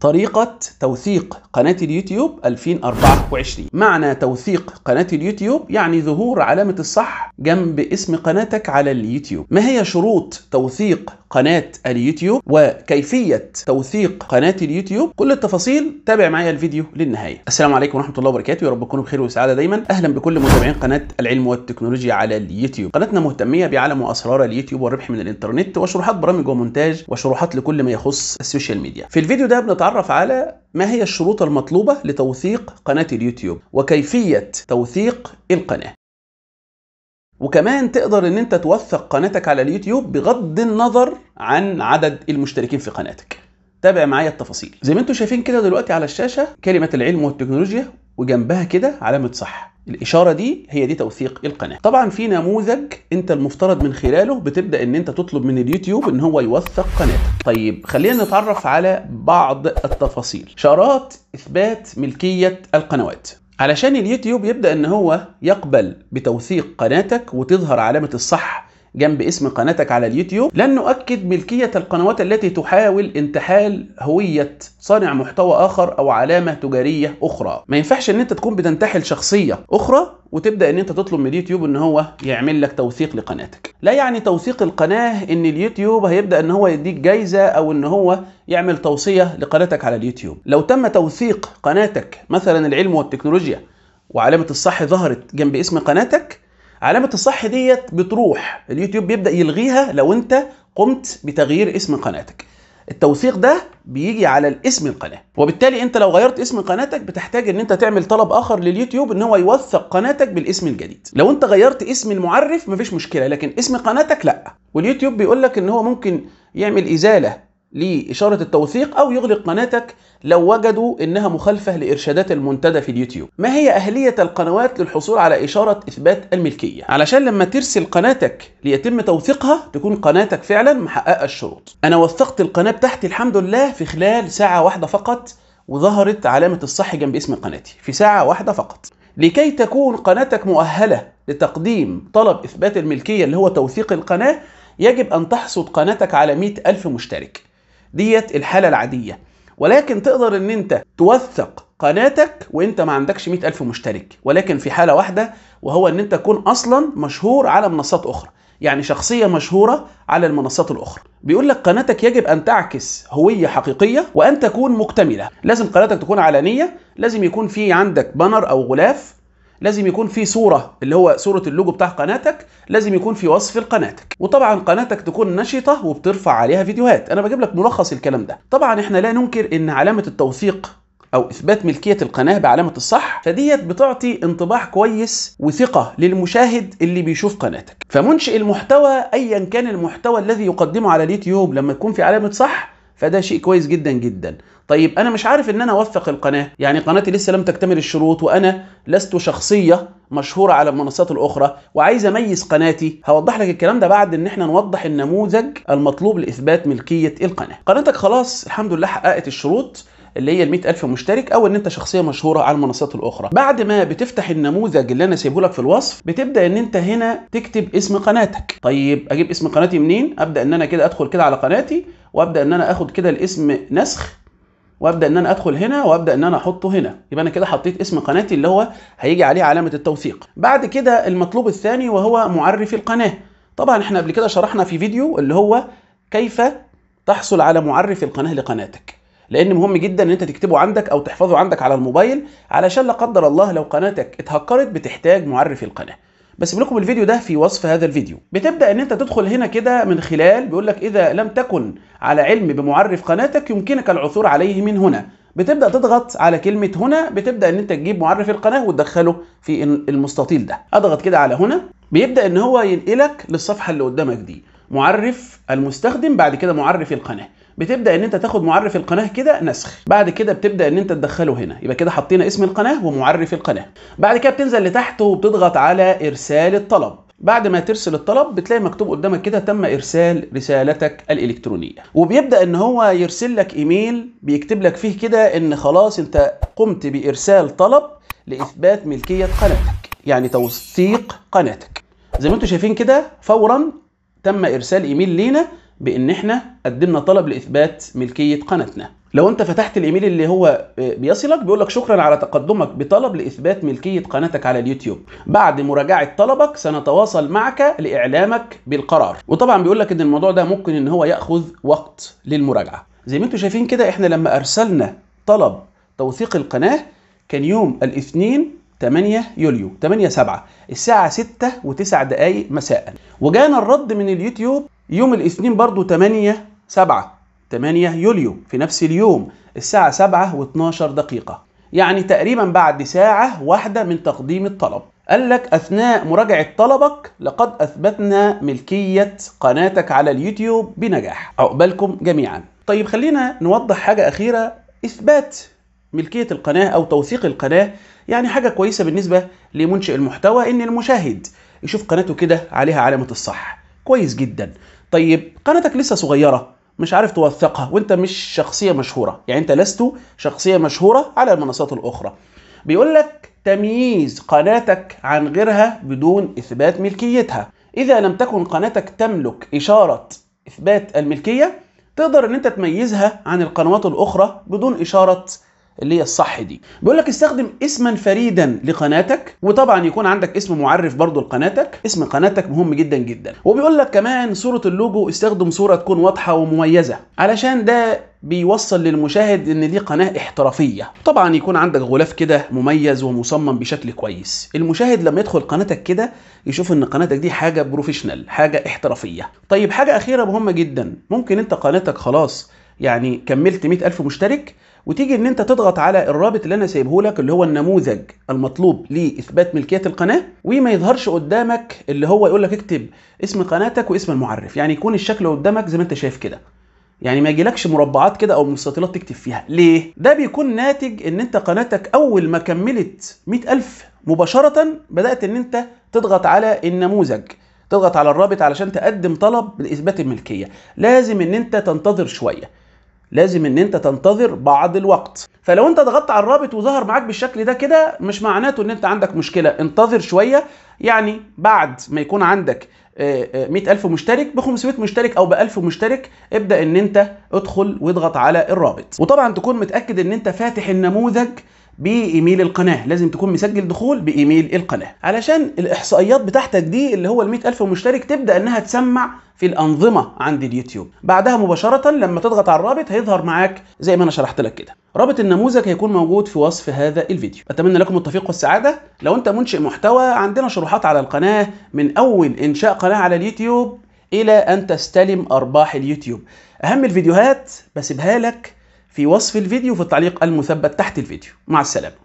طريقة توثيق قناة اليوتيوب 2024 معنى توثيق قناة اليوتيوب يعني ظهور علامة الصح جنب اسم قناتك على اليوتيوب ما هي شروط توثيق قناة اليوتيوب وكيفية توثيق قناة اليوتيوب كل التفاصيل تابع معايا الفيديو للنهاية السلام عليكم ورحمة الله وبركاته يا رب تكونوا بخير وسعادة دايما أهلا بكل متابعين قناة العلم والتكنولوجيا على اليوتيوب قناتنا مهتمية بعالم وأسرار اليوتيوب والربح من الإنترنت وشروحات برامج ومونتاج وشروحات لكل ما يخص السوشيال ميديا في الفيديو ده بنتعرف نتعرف على ما هي الشروط المطلوبة لتوثيق قناة اليوتيوب وكيفية توثيق القناة وكمان تقدر ان انت توثق قناتك على اليوتيوب بغض النظر عن عدد المشتركين في قناتك تابع معايا التفاصيل زي ما انتم شايفين كده دلوقتي على الشاشة كلمة العلم والتكنولوجيا وجنبها كده علامة صح الاشاره دي هي دي توثيق القناه طبعا في نموذج انت المفترض من خلاله بتبدا ان انت تطلب من اليوتيوب ان هو يوثق قناتك طيب خلينا نتعرف على بعض التفاصيل شارات اثبات ملكيه القنوات علشان اليوتيوب يبدا ان هو يقبل بتوثيق قناتك وتظهر علامه الصح جنب اسم قناتك على اليوتيوب لن نؤكد ملكية القنوات التي تحاول انتحال هوية صانع محتوى آخر أو علامة تجارية أخرى ما ينفعش أن أنت تكون بتنتحل شخصية أخرى وتبدا ان انت تطلب من اليوتيوب ان هو يعمل لك توثيق لقناتك لا يعني توثيق القناه ان اليوتيوب هيبدا ان هو يديك جايزه او ان هو يعمل توصيه لقناتك على اليوتيوب لو تم توثيق قناتك مثلا العلم والتكنولوجيا وعلامه الصح ظهرت جنب اسم قناتك علامه الصح ديت بتروح اليوتيوب بيبدا يلغيها لو انت قمت بتغيير اسم قناتك التوثيق ده بيجي على الاسم القناه وبالتالي انت لو غيرت اسم قناتك بتحتاج ان انت تعمل طلب اخر لليوتيوب ان هو يوثق قناتك بالاسم الجديد لو انت غيرت اسم المعرف مفيش مشكله لكن اسم قناتك لا واليوتيوب بيقول لك ان هو ممكن يعمل ازاله لاشاره التوثيق او يغلق قناتك لو وجدوا انها مخالفه لارشادات المنتدى في اليوتيوب ما هي اهليه القنوات للحصول على اشاره اثبات الملكيه علشان لما ترسل قناتك ليتم توثيقها تكون قناتك فعلا محققه الشروط انا وثقت القناه بتاعتي الحمد لله في خلال ساعه واحده فقط وظهرت علامه الصح جنب اسم قناتي في ساعه واحده فقط لكي تكون قناتك مؤهله لتقديم طلب اثبات الملكيه اللي هو توثيق القناه يجب ان تحصد قناتك على 100 ألف مشترك ديت الحالة العادية ولكن تقدر ان انت توثق قناتك وانت ما عندكش 100000 مشترك ولكن في حاله واحده وهو ان انت تكون اصلا مشهور على منصات اخرى يعني شخصيه مشهوره على المنصات الاخرى بيقول لك قناتك يجب ان تعكس هويه حقيقيه وان تكون مكتمله لازم قناتك تكون علنيه لازم يكون في عندك بانر او غلاف لازم يكون في صوره اللي هو صوره اللوجو بتاع قناتك لازم يكون في وصف لقناتك وطبعا قناتك تكون نشطه وبترفع عليها فيديوهات انا بجيب لك ملخص الكلام ده طبعا احنا لا ننكر ان علامه التوثيق او اثبات ملكيه القناه بعلامه الصح فديت بتعطي انطباع كويس وثقه للمشاهد اللي بيشوف قناتك فمنشئ المحتوى ايا كان المحتوى الذي يقدمه على اليوتيوب لما يكون في علامه صح فده شيء كويس جدا جدا طيب انا مش عارف ان انا اوثق القناه يعني قناتي لسه لم تكتمل الشروط وانا لست شخصيه مشهوره على المنصات الاخرى وعايز اميز قناتي هوضح لك الكلام ده بعد ان احنا نوضح النموذج المطلوب لاثبات ملكيه القناه قناتك خلاص الحمد لله حققت الشروط اللي هي ال 100000 مشترك او ان انت شخصيه مشهوره على المنصات الاخرى بعد ما بتفتح النموذج اللي انا سايبه لك في الوصف بتبدا ان انت هنا تكتب اسم قناتك طيب اجيب اسم قناتي منين ابدا ان انا كده ادخل كده على قناتي وابدا ان انا اخد كده الاسم نسخ وابدا ان انا ادخل هنا وابدا ان انا احطه هنا يبقى انا كده حطيت اسم قناتي اللي هو هيجي عليه علامه التوثيق بعد كده المطلوب الثاني وهو معرف القناه طبعا احنا قبل كده شرحنا في فيديو اللي هو كيف تحصل على معرف القناه لقناتك لان مهم جدا ان انت تكتبه عندك او تحفظه عندك على الموبايل علشان لا قدر الله لو قناتك اتهكرت بتحتاج معرف القناه بسيب لكم الفيديو ده في وصف هذا الفيديو بتبدا ان انت تدخل هنا كده من خلال بيقول لك اذا لم تكن على علم بمعرف قناتك يمكنك العثور عليه من هنا بتبدا تضغط على كلمه هنا بتبدا ان انت تجيب معرف القناه وتدخله في المستطيل ده اضغط كده على هنا بيبدا ان هو ينقلك للصفحه اللي قدامك دي معرف المستخدم بعد كده معرف القناه بتبدا ان انت تاخد معرف القناه كده نسخ بعد كده بتبدا ان انت تدخله هنا يبقى كده حطينا اسم القناه ومعرف القناه بعد كده بتنزل لتحت وبتضغط على ارسال الطلب بعد ما ترسل الطلب بتلاقي مكتوب قدامك كده تم ارسال رسالتك الالكترونيه وبيبدا ان هو يرسل لك ايميل بيكتب لك فيه كده ان خلاص انت قمت بارسال طلب لاثبات ملكيه قناتك يعني توثيق قناتك زي ما انتم شايفين كده فورا تم ارسال ايميل لينا بان احنا قدمنا طلب لاثبات ملكيه قناتنا لو انت فتحت الايميل اللي هو آه، بيصلك بيقول لك شكرا على تقدمك بطلب لاثبات ملكيه قناتك على اليوتيوب بعد مراجعه طلبك سنتواصل معك لاعلامك بالقرار وطبعا بيقول لك ان الموضوع ده ممكن ان هو ياخذ وقت للمراجعه زي ما انتم شايفين كده احنا لما ارسلنا طلب توثيق القناه كان يوم الاثنين 8 يوليو 8 7 الساعه 6 و9 دقائق مساء وجانا الرد من اليوتيوب يوم الاثنين برضو 8 7 8 يوليو في نفس اليوم الساعة 7 و12 دقيقة يعني تقريبا بعد ساعة واحدة من تقديم الطلب قال لك أثناء مراجعة طلبك لقد أثبتنا ملكية قناتك على اليوتيوب بنجاح عقبالكم جميعا طيب خلينا نوضح حاجة أخيرة إثبات ملكية القناة أو توثيق القناة يعني حاجة كويسة بالنسبة لمنشئ المحتوى إن المشاهد يشوف قناته كده عليها علامة الصح كويس جدا طيب قناتك لسه صغيره مش عارف توثقها وانت مش شخصيه مشهوره يعني انت لست شخصيه مشهوره على المنصات الاخرى بيقول لك تمييز قناتك عن غيرها بدون اثبات ملكيتها اذا لم تكن قناتك تملك اشاره اثبات الملكيه تقدر ان انت تميزها عن القنوات الاخرى بدون اشاره اللي هي الصح دي بيقول لك استخدم اسما فريدا لقناتك وطبعا يكون عندك اسم معرف برضو لقناتك اسم قناتك مهم جدا جدا وبيقول لك كمان صوره اللوجو استخدم صوره تكون واضحه ومميزه علشان ده بيوصل للمشاهد ان دي قناه احترافيه طبعا يكون عندك غلاف كده مميز ومصمم بشكل كويس المشاهد لما يدخل قناتك كده يشوف ان قناتك دي حاجه بروفيشنال حاجه احترافيه طيب حاجه اخيره مهمه جدا ممكن انت قناتك خلاص يعني كملت الف مشترك وتيجي ان انت تضغط على الرابط اللي انا سايبه لك اللي هو النموذج المطلوب لاثبات ملكيه القناه وما يظهرش قدامك اللي هو يقول لك اكتب اسم قناتك واسم المعرف يعني يكون الشكل قدامك زي ما انت شايف كده يعني ما يجيلكش مربعات كده او مستطيلات تكتب فيها ليه ده بيكون ناتج ان انت قناتك اول ما كملت 100000 مباشره بدات ان انت تضغط على النموذج تضغط على الرابط علشان تقدم طلب لاثبات الملكيه لازم ان انت تنتظر شويه لازم ان انت تنتظر بعض الوقت فلو انت ضغطت على الرابط وظهر معاك بالشكل ده كده مش معناته ان انت عندك مشكله انتظر شويه يعني بعد ما يكون عندك 100000 آه، آه، مشترك ب 500 مشترك او ب 1000 مشترك ابدا ان انت ادخل واضغط على الرابط وطبعا تكون متاكد ان انت فاتح النموذج بايميل القناه لازم تكون مسجل دخول بايميل القناه علشان الاحصائيات بتاعتك دي اللي هو ال 100000 مشترك تبدا انها تسمع في الانظمه عند اليوتيوب بعدها مباشره لما تضغط على الرابط هيظهر معاك زي ما انا شرحت لك كده رابط النموذج هيكون موجود في وصف هذا الفيديو اتمنى لكم التوفيق والسعاده لو انت منشئ محتوى عندنا شروحات على القناه من اول انشاء قناه على اليوتيوب الى ان تستلم ارباح اليوتيوب اهم الفيديوهات بسيبها لك في وصف الفيديو في التعليق المثبت تحت الفيديو مع السلامة